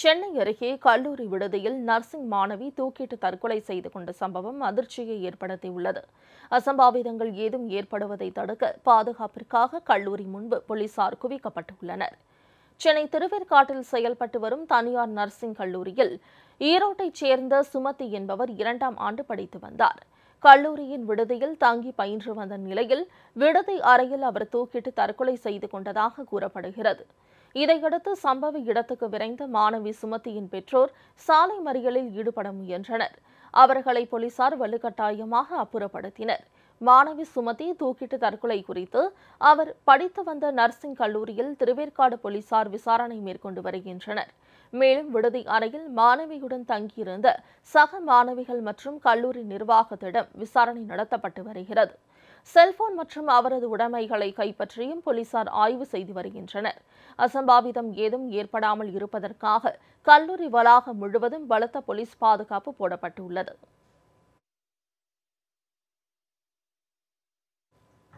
சென்னை அருகே கல்லூரி விடுதியில் நர்சிங் மாணவி தூக்கிட்டு தற்கொலை செய்து கொண்ட சம்பவம் அதிர்ச்சியை ஏற்படுத்தியுள்ளது அசம்பாவிதங்கள் ஏதும் ஏற்படுவதை தடுக்க பாதுகாப்பிற்காக கல்லூரி முன்பு போலீசார் குவிக்கப்பட்டுள்ளனர் சென்னை திருவேற்காட்டில் செயல்பட்டு வரும் தனியார் நர்சிங் கல்லூரியில் ஈரோட்டைச் சேர்ந்த சுமதி என்பவர் இரண்டாம் ஆண்டு படித்து வந்தார் கல்லூரியின் விடுதியில் தங்கி பயின்று வந்த நிலையில் விடுதி அறையில் அவர் தூக்கிட்டு தற்கொலை செய்து கொண்டதாக கூறப்படுகிறது இதையடுத்து சம்பவ இடத்துக்கு விரைந்த மாணவி சுமத்தியின் பெற்றோர் சாலை மறியலில் ஈடுபட முயன்றனர் அவர்களை போலீசார் வலுக்கட்டாயமாக அப்புறப்படுத்தினர் மாணவி சுமதி தூக்கிட்டு தற்கொலை குறித்து அவர் படித்து வந்த நர்சிங் கல்லூரியில் திருவேற்காடு போலீசார் விசாரணை மேற்கொண்டு வருகின்றனர் மேலும் விடுதி அறையில் மாணவியுடன் தங்கியிருந்த சக மாணவிகள் மற்றும் கல்லூரி நிர்வாகத்திடம் விசாரணை நடத்தப்பட்டு வருகிறது செல்போன் மற்றும் அவரது உடைமைகளை கைப்பற்றியும் போலீசார் ஆய்வு செய்து வருகின்றனர் அசம்பாவிதம் ஏதும் ஏற்படாமல் இருப்பதற்காக கல்லூரி வளாகம் முழுவதும் பலத்த போலீஸ் பாதுகாப்பு போடப்பட்டுள்ளது